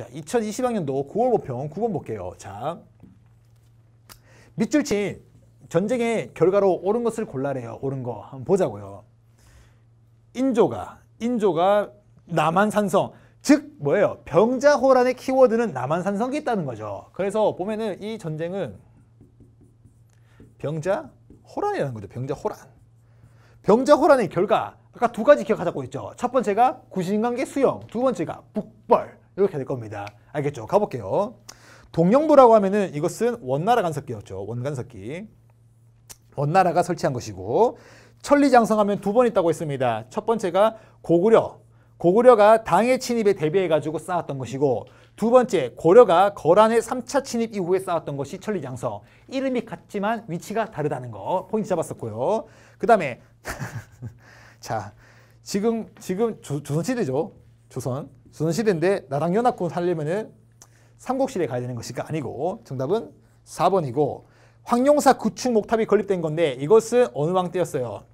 자, 2020학년도 9월 모평 9번 볼게요. 자, 밑줄 친 전쟁의 결과로 옳은 것을 골라래요. 옳은 거 한번 보자고요. 인조가, 인조가 남한산성, 즉 뭐예요? 병자호란의 키워드는 남한산성이 있다는 거죠. 그래서 보면은 이 전쟁은 병자호란이라는 거죠. 병자호란. 병자호란의 결과 아까 두 가지 기억하자고 했죠. 첫 번째가 구신관계 수용, 두 번째가 북벌. 이렇게 될 겁니다. 알겠죠? 가볼게요. 동영부라고 하면은 이것은 원나라 간섭기였죠. 원간섭기. 원나라가 설치한 것이고 천리장성하면 두 번 있다고 했습니다. 첫 번째가 고구려. 고구려가 당의 침입에 대비해가지고 쌓았던 것이고 두 번째 고려가 거란의 3차 침입 이후에 쌓았던 것이 천리장성. 이름이 같지만 위치가 다르다는 거 포인트 잡았었고요. 그 다음에 자 지금 지금 조, 조선시대죠. 조선. 조선시대인데 나랑 연합군 살려면은 삼국시대에 가야 되는 것일까? 아니고 정답은 4번이고 황룡사 구축 목탑이 건립된 건데 이것은 어느 왕 때였어요?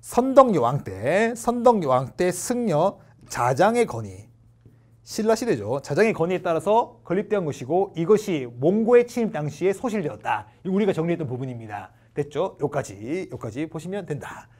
선덕여왕 때, 선덕여왕 때 승려 자장의 건의 신라시대죠. 자장의 건의에 따라서 건립된 것이고 이것이 몽고의 침입 당시에 소실되었다. 우리가 정리했던 부분입니다. 됐죠? 여기까지, 여기까지 보시면 된다.